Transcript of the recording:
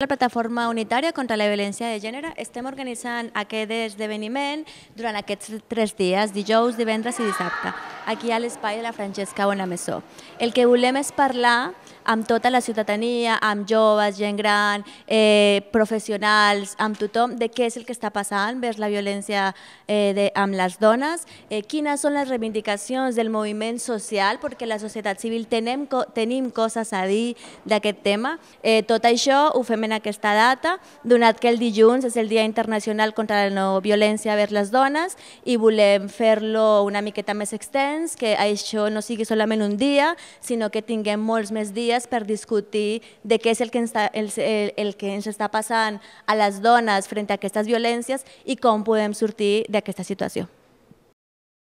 La plataforma unitària contra la violència de gènere estem organitzant aquest esdeveniment durant aquests tres dies, dijous, divendres i dissabte, aquí a l'espai de la Francesca Bonamessó. El que volem és parlar amb tota la ciutadania, amb joves, gent gran, eh, professionals, amb tothom, de què és el que està passant vers la violència eh, de, amb les dones, eh, quines són les reivindicacions del moviment social, perquè la societat civil tenim, tenim coses a dir d'aquest tema. Eh, tot això ho fem en aquesta data, donat que el dilluns és el Dia Internacional contra la No Violència vers les Dones i volem fer-lo una miqueta més extens, que això no sigui solament un dia, sinó que tinguem molts més dies dies per discutir de què és el que, ens, el, el que ens està passant a les dones frente a aquestes violències i com podem sortir d'aquesta situació.